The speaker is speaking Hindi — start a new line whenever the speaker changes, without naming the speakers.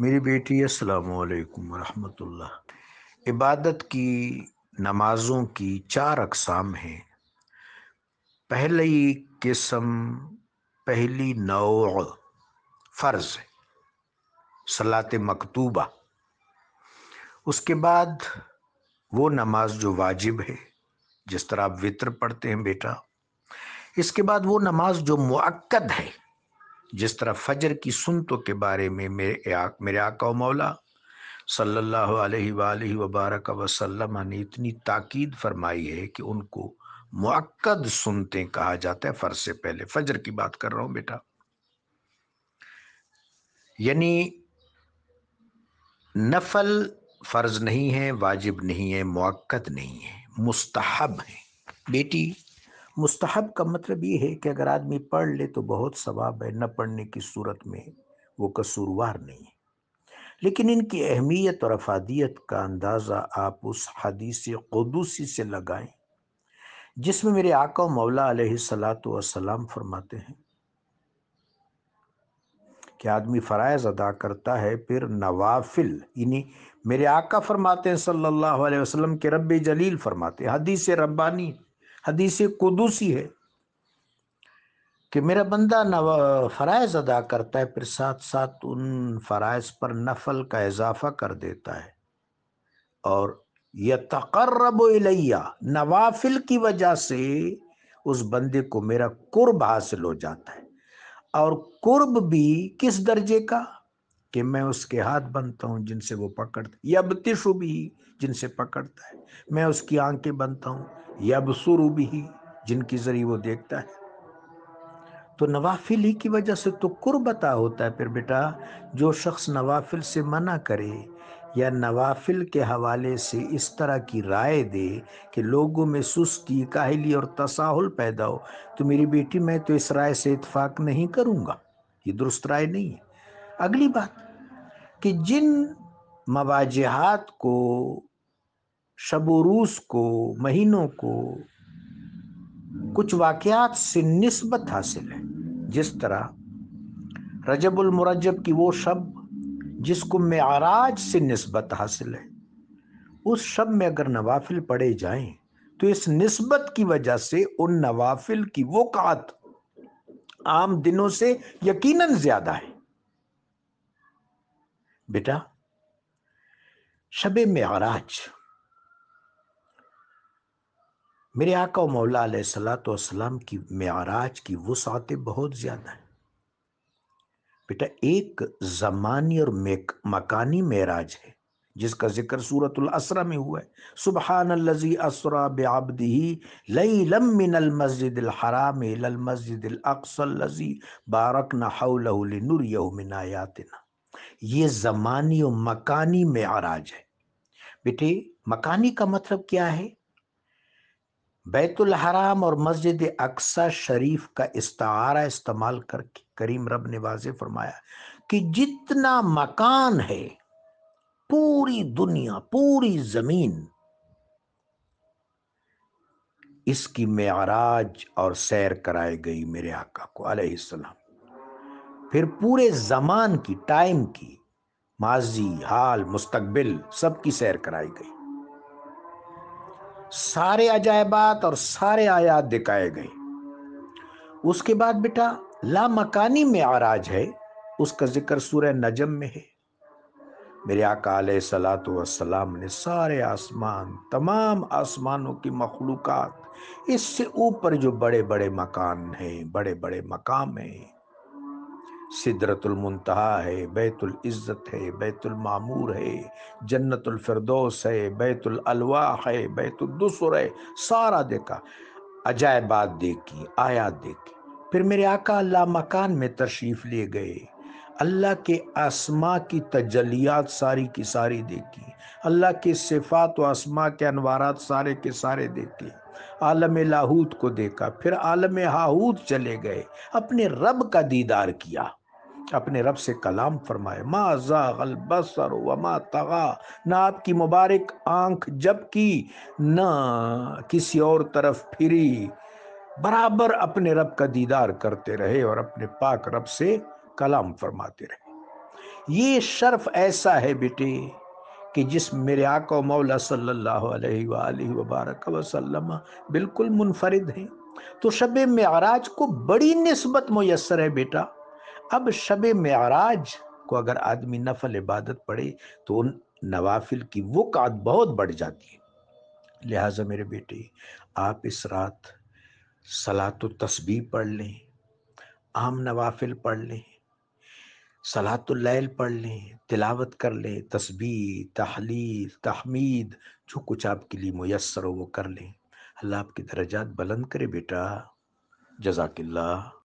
मेरी बेटी असलकम वरहमतुल्लाह इबादत की नमाज़ों की चार अकसाम हैं पहली किस्म पहली नौ फ़र्ज़ सलात मकतूबा उसके बाद वो नमाज जो वाजिब है जिस तरह आप वित्र पढ़ते हैं बेटा इसके बाद वो नमाज जो मुक्द है जिस तरह फजर की सुनतों के बारे में मेरे आ, मेरे आका मौला सल्लल्लाहु अलैहि वबारक वसल्लम ने इतनी ताकीद फरमाई है कि उनको मक्द सुनते कहा जाता है फर्ज से पहले फजर की बात कर रहा हूँ बेटा यानी नफल फर्ज नहीं है वाजिब नहीं है मुक्द नहीं है मुस्तहब है बेटी मुस्तहब का मतलब ये है कि अगर आदमी पढ़ ले तो बहुत सवाब है न पढ़ने की सूरत में वो कसूरवार नहीं है लेकिन इनकी अहमियत और अफादियत का अंदाज़ा आप उस हदीस कदूसी से लगाएं जिसमें मेरे आका मौला सलात फरमाते हैं कि आदमी फ़रज़ अदा करता है फिर नवाफिल यानी मेरे आका फरमाते हैं सल्लल्लाहु अलैहि वसल्लम के रब जलील फरमाते हैं हदीस रब्बानी है हदीस कुदूसी है कि मेरा बंदा नव फ़राइज़ अदा करता है फिर साथ साथ उन फ़राइज़ पर नफल का इजाफा कर देता है और यह तकर्रब इलैया नवाफिल की वजह से उस बंदे को मेरा कुर्ब हासिल हो जाता है और कुर्ब भी किस दर्जे का कि मैं उसके हाथ बनता हूँ जिनसे वो पकड़ता यब तिशु भी जिनसे पकड़ता है मैं उसकी आंखें बनता हूँ यब सुरु भी जिनके जरिए वो देखता है तो नवाफिल ही की वजह से तो कुर्बता होता है फिर बेटा जो शख्स नवाफिल से मना करे या नवाफिल के हवाले से इस तरह की राय दे कि लोगों में सुस्ती काहली और तसाहुल पैदा हो तो मेरी बेटी मैं तो इस राय से इतफाक नहीं करूँगा ये दुरुस्त राय नहीं है अगली बात कि जिन मवाजहत को शबरूस को महीनों को कुछ वाक़ात से नस्बत हासिल है जिस तरह रजबुलमरजब की वो शब जिसको मराज से नस्बत हासिल है उस शब में अगर नवाफिल पढ़े जाएं तो इस नस्बत की वजह से उन नवाफिल की वो कात आम दिनों से यकीनन ज़्यादा है बेटा शब मराज मेरे आका मौला सलाम की मराज की वसातें बहुत ज़्यादा हैं बेटा एक ज़मानी और मकानी मराज है जिसका जिक्र सूरत असरा में हुआ है सुबह लजी असरा बेआबदी लई लमिन मस्जिद हराम मस्जिद अक्सर लजी बारक नूर यमिनायातना ये ज़मानी और मकानी मराज है बेटे मकानी का मतलब क्या है बैतुल हराम और मस्जिद अक्सा शरीफ का इस्तारा इस्तेमाल करके करीम रब ने वाज फरमाया कि जितना मकान है पूरी दुनिया पूरी ज़मीन इसकी मेराज और सैर कराई गई मेरे आका को अलैहिस्सलाम फिर पूरे जमान की टाइम की माजी हाल मुस्तकबिल सबकी सैर कराई गई सारे अजायबात और सारे आयात दिखाए गए उसके बाद बेटा ला मकानी में आराज है उसका जिक्र सूर्य नजम में है मेरे अकाल सलातम ने सारे आसमान तमाम आसमानों की मखलूक इससे ऊपर जो बड़े बड़े मकान हैं बड़े बड़े मकाम हैं सिदरतुल मुंतहा है बैतुल इज़्ज़त है बैतुल मामूर है जन्नतुल फिरदौस है बैतुल अलवा है बैतुल दुसुर है सारा देखा अजायबात देखी आयात देखी फिर मेरे आका अल्लाह मकान में तशरीफ़ ले गए अल्लाह के आसमा की तजलियात सारी की सारी देखी अल्लाह के सिफात व आसमा के अनवारात सारे के सारे देखे आलम लाहूत को देखा फिर आलम हाहूत चले गए अपने रब का दीदार किया अपने रब से कलाम फरमाए मा बसर वमा तगा ना आपकी मुबारक आंख जबकि ना किसी और तरफ फिरी बराबर अपने रब का दीदार करते रहे और अपने पाक रब से कलाम फरमाते रहे ये शर्फ ऐसा है बेटे कि जिस मेरे आका मौला सल्लल्लाहु अलैहि सल्ला वबारक वसल्लम बिल्कुल मुनफरिद हैं तो शब मराज को बड़ी नस्बत मैसर है बेटा अब शब मराज को अगर आदमी नफल इबादत पढ़े तो उन नवाफिल की वो कात बहुत बढ़ जाती है लिहाजा मेरे बेटे आप इस रात सलात तस्बी पढ़ लें आम नवाफिल पढ़ लें लैल पढ़ लें तिलावत कर लें तस्बी तहलील तहमीद जो कुछ आपके लिए मैसर हो वो कर लें अल्लाह आपके दर्जात बुलंद करे बेटा जजाकिल्ला